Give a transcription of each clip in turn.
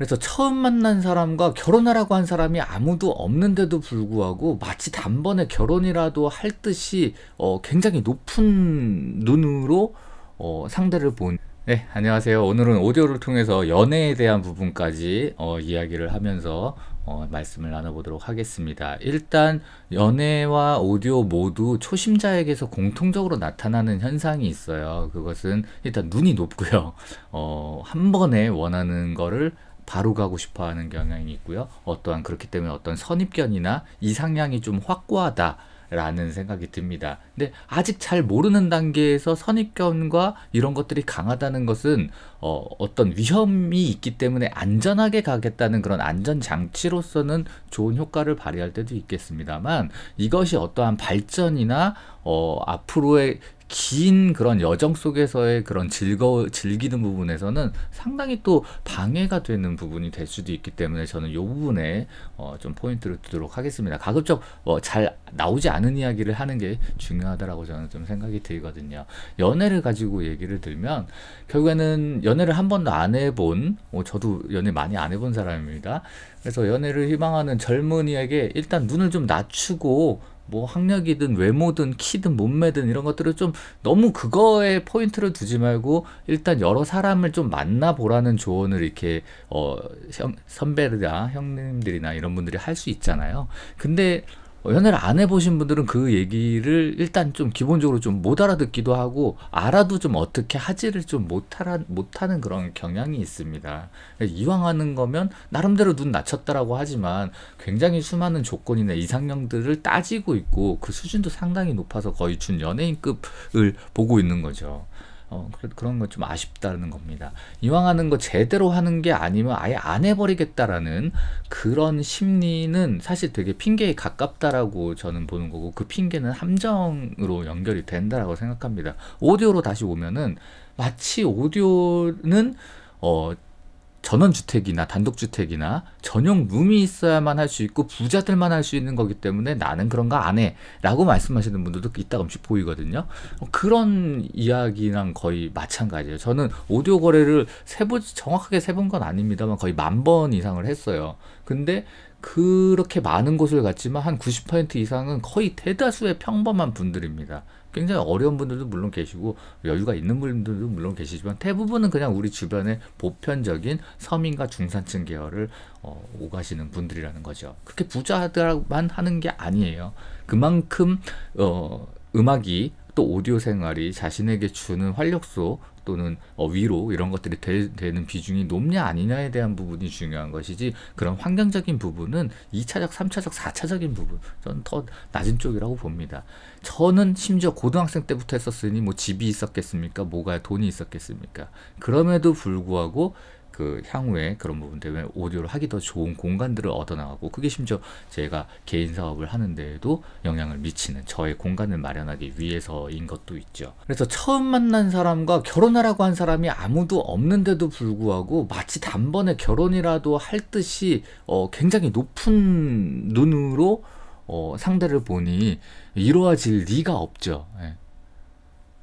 그래서 처음 만난 사람과 결혼하라고 한 사람이 아무도 없는데도 불구하고 마치 단번에 결혼이라도 할 듯이 어, 굉장히 높은 눈으로 어, 상대를 본 네, 안녕하세요. 오늘은 오디오를 통해서 연애에 대한 부분까지 어, 이야기를 하면서 어, 말씀을 나눠보도록 하겠습니다. 일단 연애와 오디오 모두 초심자에게서 공통적으로 나타나는 현상이 있어요. 그것은 일단 눈이 높고요. 어, 한 번에 원하는 거를 바로 가고 싶어 하는 경향이 있고요. 어떠한 그렇기 때문에 어떤 선입견이나 이상향이 좀 확고하다. 라는 생각이 듭니다. 근데 아직 잘 모르는 단계에서 선입견과 이런 것들이 강하다는 것은 어, 어떤 위험이 있기 때문에 안전하게 가겠다는 그런 안전 장치로서는 좋은 효과를 발휘할 때도 있겠습니다만 이것이 어떠한 발전이나 어, 앞으로의 긴 그런 여정 속에서의 그런 즐거 즐기는 부분에서는 상당히 또 방해가 되는 부분이 될 수도 있기 때문에 저는 요 부분에 어, 좀 포인트를 두도록 하겠습니다. 가급적 어, 잘 나오지 않은 이야기를 하는 게 중요하다라고 저는 좀 생각이 들거든요. 연애를 가지고 얘기를 들면 결국에는 연애를 한 번도 안 해본 어, 저도 연애 많이 안 해본 사람입니다. 그래서 연애를 희망하는 젊은이에게 일단 눈을 좀 낮추고 뭐 학력이든 외모든 키든 몸매든 이런 것들을 좀 너무 그거에 포인트를 두지 말고 일단 여러 사람을 좀 만나보라는 조언을 이렇게 어 형, 선배들이나 형님들이나 이런 분들이 할 수 있잖아요. 근데 현애를안 해보신 분들은 그 얘기를 일단 좀 기본적으로 좀 못 알아듣기도 하고 알아도 좀 어떻게 하지를 좀 못하라, 못하는 그런 경향이 있습니다. 이왕 하는 거면 나름대로 눈 낮췄다라고 하지만 굉장히 수많은 조건이나 이상형들을 따지고 있고 그 수준도 상당히 높아서 거의 준 연예인급을 보고 있는 거죠. 어, 그런건 좀 아쉽다는 겁니다. 이왕 하는 거 제대로 하는 게 아니면 아예 안 해버리겠다라는 그런 심리는 사실 되게 핑계에 가깝다라고 저는 보는 거고 그 핑계는 함정으로 연결이 된다라고 생각합니다. 오디오로 다시 오면은 마치 오디오는 어, 전원주택이나 단독주택이나 전용 룸이 있어야만 할 수 있고 부자들만 할 수 있는 거기 때문에 나는 그런 거 안 해. 라고 말씀하시는 분들도 이따금씩 보이거든요. 어, 그런 이야기랑 거의 마찬가지예요. 저는 오디오 거래를 세보, 정확하게 세본 건 아닙니다만 거의 만 번 이상을 했어요. 근데 그렇게 많은 곳을 갔지만 한 90% 이상은 거의 대다수의 평범한 분들입니다. 굉장히 어려운 분들도 물론 계시고 여유가 있는 분들도 물론 계시지만 대부분은 그냥 우리 주변의 보편적인 서민과 중산층 계열을 어, 오가시는 분들이라는 거죠. 그렇게 부자들만 하는 게 아니에요. 그만큼 어, 음악이 또 오디오 생활이 자신에게 주는 활력소 또는 어, 위로 이런 것들이 되, 는 비중이 높냐 아니냐에 대한 부분이 중요한 것이지 그런 환경적인 부분은 2차적, 3차적, 4차적인 부분 저는 더 낮은 쪽이라고 봅니다. 저는 심지어 고등학생 때부터 했었으니 뭐 집이 있었겠습니까? 뭐가 돈이 있었겠습니까? 그럼에도 불구하고 그 향후에 그런 부분 때문에 오디오를 하기 더 좋은 공간들을 얻어나가고 그게 심지어 제가 개인 사업을 하는데에도 영향을 미치는 저의 공간을 마련하기 위해서인 것도 있죠. 그래서 처음 만난 사람과 결혼하라고 한 사람이 아무도 없는데도 불구하고 마치 단번에 결혼이라도 할 듯이 어, 굉장히 높은 눈으로 어, 상대를 보니 이루어질 리가 없죠. 예.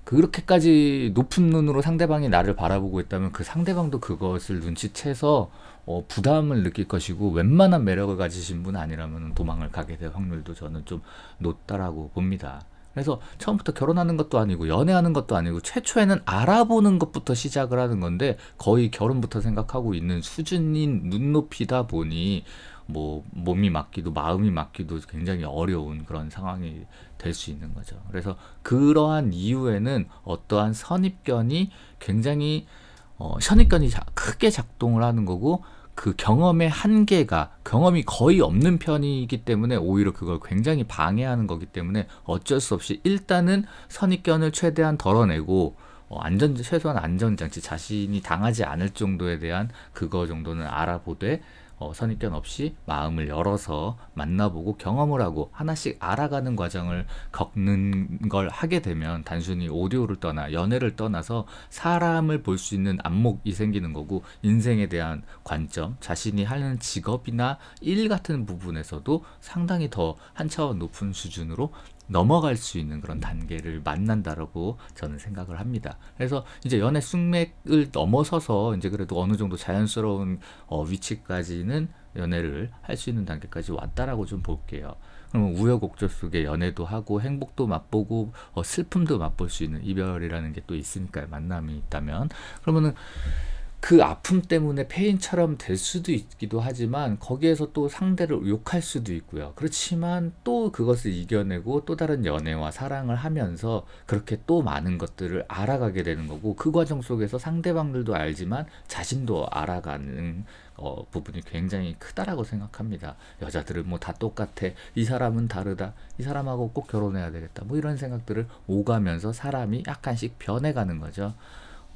그렇게까지 높은 눈으로 상대방이 나를 바라보고 있다면 그 상대방도 그것을 눈치채서 어, 부담을 느낄 것이고 웬만한 매력을 가지신 분 아니라면 도망을 가게 될 확률도 저는 좀 높다라고 봅니다. 그래서 처음부터 결혼하는 것도 아니고 연애하는 것도 아니고 최초에는 알아보는 것부터 시작을 하는 건데 거의 결혼부터 생각하고 있는 수준인 눈높이다 보니 뭐 몸이 맞기도 마음이 맞기도 굉장히 어려운 그런 상황이 될 수 있는 거죠. 그래서 그러한 이유에는 어떠한 선입견이 굉장히 어, 선입견이 자, 크게 작동을 하는 거고 그 경험의 한계가 경험이 거의 없는 편이기 때문에 오히려 그걸 굉장히 방해하는 거기 때문에 어쩔 수 없이 일단은 선입견을 최대한 덜어내고 어, 안전 최소한 안전장치 자신이 당하지 않을 정도에 대한 그거 정도는 알아보되 어, 선입견 없이 마음을 열어서 만나보고 경험을 하고 하나씩 알아가는 과정을 겪는 걸 하게 되면 단순히 오디오를 떠나 연애를 떠나서 사람을 볼 수 있는 안목이 생기는 거고 인생에 대한 관점, 자신이 하는 직업이나 일 같은 부분에서도 상당히 더 한 차원 높은 수준으로 넘어갈 수 있는 그런 단계를 만난다라고 저는 생각을 합니다. 그래서 이제 연애 숙맥을 넘어서서 이제 그래도 어느 정도 자연스러운 어, 위치까지는 연애를 할 수 있는 단계까지 왔다라고 좀 볼게요. 그러면 우여곡절 속에 연애도 하고 행복도 맛보고 어, 슬픔도 맛볼 수 있는 이별이라는 게 또 있으니까요. 만남이 있다면 그러면은. 그 아픔 때문에 폐인처럼될 수도 있기도 하지만 거기에서 또 상대를 욕할 수도 있고요. 그렇지만 또 그것을 이겨내고 또 다른 연애와 사랑을 하면서 그렇게 또 많은 것들을 알아가게 되는 거고 그 과정 속에서 상대방들도 알지만 자신도 알아가는 어, 부분이 굉장히 크다라고 생각합니다. 여자들은 뭐 다 똑같아. 이 사람은 다르다. 이 사람하고 꼭 결혼해야 되겠다. 뭐 이런 생각들을 오가면서 사람이 약간씩 변해가는 거죠.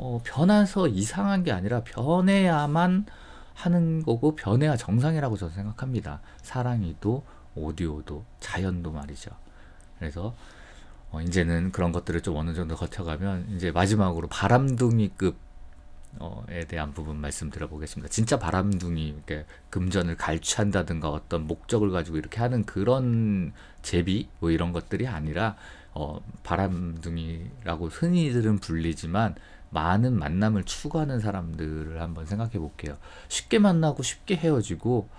어, 변해서 이상한 게 아니라 변해야만 하는 거고 변해야 정상이라고 저는 생각합니다. 사랑이도 오디오도 자연도 말이죠. 그래서 어, 이제는 그런 것들을 좀 어느 정도 거쳐가면 이제 마지막으로 바람둥이급 어에 대한 부분 말씀드려보겠습니다. 진짜 바람둥이 이렇게 금전을 갈취한다든가 어떤 목적을 가지고 이렇게 하는 그런 제비 뭐 이런 것들이 아니라 어 바람둥이라고 흔히들은 불리지만 많은 만남을 추구하는 사람들을 한번 생각해 볼게요. 쉽게 만나고 쉽게 헤어지고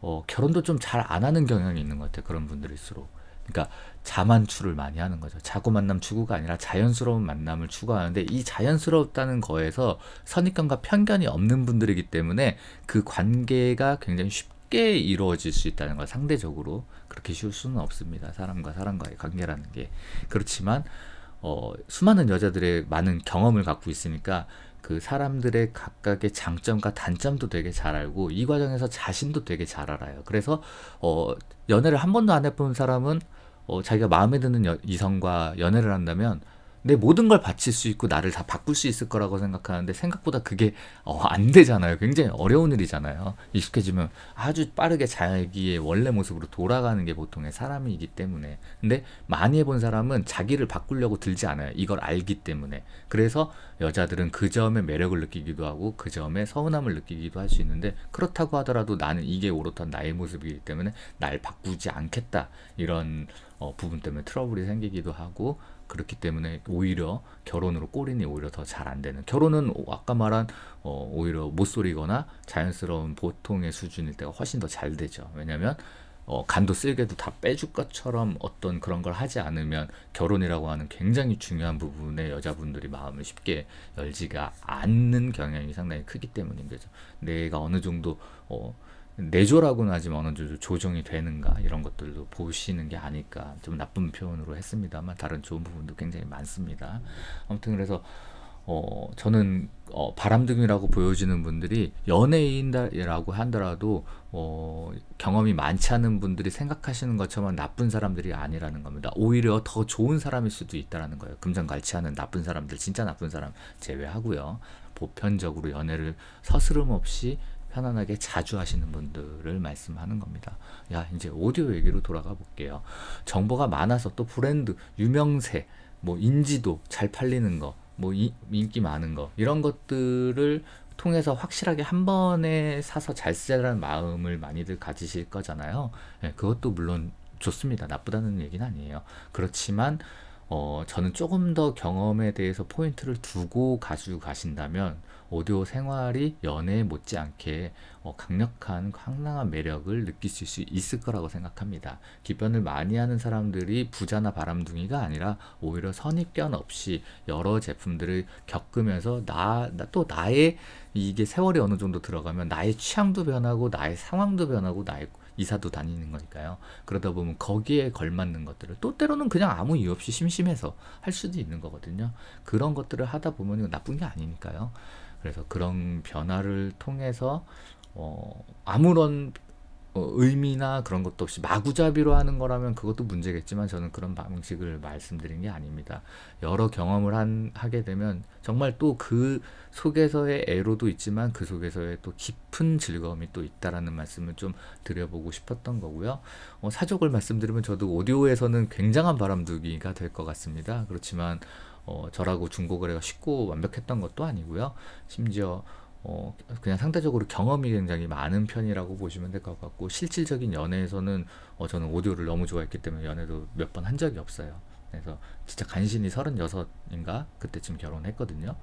어, 결혼도 좀 잘 안 하는 경향이 있는 것 같아요. 그런 분들일수록. 그러니까 자만추를 많이 하는 거죠. 자고 만남 추구가 아니라 자연스러운 만남을 추구하는데 이 자연스럽다는 거에서 선입견과 편견이 없는 분들이기 때문에 그 관계가 굉장히 쉽게 이루어질 수 있다는 걸 상대적으로 그렇게 쉬울 수는 없습니다. 사람과 사람과의 관계라는 게 그렇지만 어, 수많은 여자들의 많은 경험을 갖고 있으니까 그 사람들의 각각의 장점과 단점도 되게 잘 알고 이 과정에서 자신도 되게 잘 알아요. 그래서 어, 연애를 한 번도 안 해본 사람은 어, 자기가 마음에 드는 여, 이성과 연애를 한다면 내 모든 걸 바칠 수 있고 나를 다 바꿀 수 있을 거라고 생각하는데 생각보다 그게 어, 안 되잖아요. 굉장히 어려운 일이잖아요. 익숙해지면 아주 빠르게 자기의 원래 모습으로 돌아가는 게 보통의 사람이기 때문에 근데 많이 해본 사람은 자기를 바꾸려고 들지 않아요. 이걸 알기 때문에 그래서 여자들은 그 점에 매력을 느끼기도 하고 그 점에 서운함을 느끼기도 할 수 있는데 그렇다고 하더라도 나는 이게 오롯한 나의 모습이기 때문에 날 바꾸지 않겠다 이런 어, 부분 때문에 트러블이 생기기도 하고 그렇기 때문에 오히려 결혼으로 꼬리니 오히려 더 잘 안 되는 결혼은 아까 말한 어, 오히려 모쏠이거나 자연스러운 보통의 수준일 때가 훨씬 더 잘 되죠 왜냐면 어, 간도 쓸개도 다 빼줄 것처럼 어떤 그런 걸 하지 않으면 결혼이라고 하는 굉장히 중요한 부분에 여자분들이 마음을 쉽게 열지가 않는 경향이 상당히 크기 때문인 거죠. 내가 어느 정도 어, 내조라고는 하지만 어느 정도 조정이 되는가 이런 것들도 보시는 게 아닐까 좀 나쁜 표현으로 했습니다만 다른 좋은 부분도 굉장히 많습니다. 아무튼 그래서 어 저는 어 바람둥이라고 보여지는 분들이 연예인이라고 한더라도 어 경험이 많지 않은 분들이 생각하시는 것처럼 나쁜 사람들이 아니라는 겁니다. 오히려 더 좋은 사람일 수도 있다라는 거예요. 금전갈치하는 나쁜 사람들, 진짜 나쁜 사람 제외하고요. 보편적으로 연애를 서스름 없이 편안하게 자주 하시는 분들을 말씀하는 겁니다. 야, 이제 오디오 얘기로 돌아가 볼게요. 정보가 많아서 또 브랜드, 유명세, 뭐 인지도, 잘 팔리는 거, 뭐 이, 인기 많은 거, 이런 것들을 통해서 확실하게 한 번에 사서 잘 쓰자라는 마음을 많이들 가지실 거잖아요. 예, 그것도 물론 좋습니다. 나쁘다는 얘기는 아니에요. 그렇지만 어, 저는 조금 더 경험에 대해서 포인트를 두고 가지고 가신다면 오디오 생활이 연애에 못지않게 어, 강력한 황당한 매력을 느끼실 수 있을 거라고 생각합니다. 기변을 많이 하는 사람들이 부자나 바람둥이가 아니라 오히려 선입견 없이 여러 제품들을 겪으면서 나또 나의 이게 세월이 어느 정도 들어가면 나의 취향도 변하고 나의 상황도 변하고 나의 이사도 다니는 거니까요. 그러다 보면 거기에 걸맞는 것들을 또 때로는 그냥 아무 이유 없이 심심해서 할 수도 있는 거거든요. 그런 것들을 하다 보면 나쁜 게 아니니까요. 그래서 그런 변화를 통해서 어, 아무런 뭐 의미나 그런 것도 없이 마구잡이로 하는 거라면 그것도 문제겠지만 저는 그런 방식을 말씀드린 게 아닙니다. 여러 경험을 한, 하게 되면 정말 또 그 속에서의 애로도 있지만 그 속에서의 또 깊은 즐거움이 또 있다라는 말씀을 좀 드려보고 싶었던 거고요. 어, 사족을 말씀드리면 저도 오디오에서는 굉장한 바람둥이가될 것 같습니다. 그렇지만 어, 저라고 중고거래가 쉽고 완벽했던 것도 아니고요. 심지어 어, 그냥 상대적으로 경험이 굉장히 많은 편이라고 보시면 될 것 같고 실질적인 연애에서는 어, 저는 오디오를 너무 좋아했기 때문에 연애도 몇 번 한 적이 없어요. 그래서 진짜 간신히 36인가 그때쯤 결혼했거든요.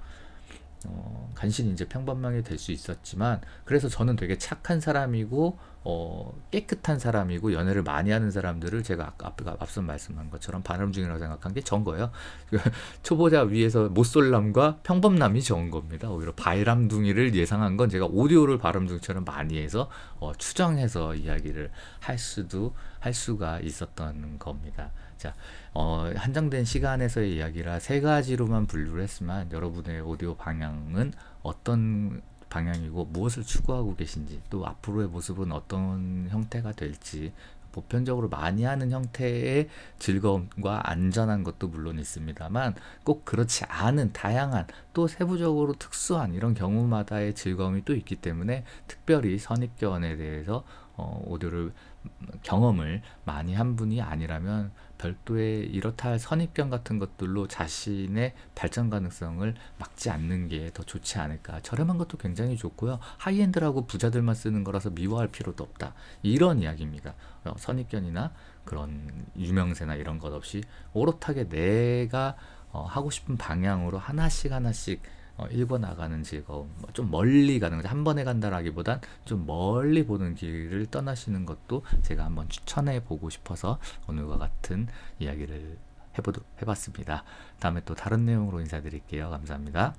어, 간신히 이제 평범하이될 수 있었지만 그래서 저는 되게 착한 사람이고 어, 깨끗한 사람이고 연애를 많이 하는 사람들을 제가 앞, 앞선 말씀한 것처럼 반음 중이라고 생각한 게전 거예요. 그 초보자 위에서 못쏠남과 평범남이 전 겁니다. 오히려 바이람둥이를 예상한 건 제가 오디오를 바람둥이처럼 많이 해서 어, 추정해서 이야기를 할 수도 할 수가 있었던 겁니다. 자, 어, 한정된 시간에서의 이야기라 세 가지로만 분류를 했지만 여러분의 오디오 방향은 어떤 방향이고 무엇을 추구하고 계신지 또 앞으로의 모습은 어떤 형태가 될지 보편적으로 많이 하는 형태의 즐거움과 안전한 것도 물론 있습니다만 꼭 그렇지 않은 다양한 또 세부적으로 특수한 이런 경우마다의 즐거움이 또 있기 때문에 특별히 선입견에 대해서 어, 오디오를 경험을 많이 한 분이 아니라면 별도의 이렇다 할 선입견 같은 것들로 자신의 발전 가능성을 막지 않는 게 더 좋지 않을까 저렴한 것도 굉장히 좋고요 하이엔드라고 부자들만 쓰는 거라서 미워할 필요도 없다 이런 이야기입니다 어, 선입견이나 그런 유명세나 이런 것 없이 오롯하게 내가 어, 하고 싶은 방향으로 하나씩 하나씩 어, 읽어 나가는 즐거움, 뭐 좀 멀리 가는 거죠. 한 번에 간다라기보단 좀 멀리 보는 길을 떠나시는 것도 제가 한번 추천해 보고 싶어서 오늘과 같은 이야기를 해보도 해봤습니다. 다음에 또 다른 내용으로 인사드릴게요. 감사합니다.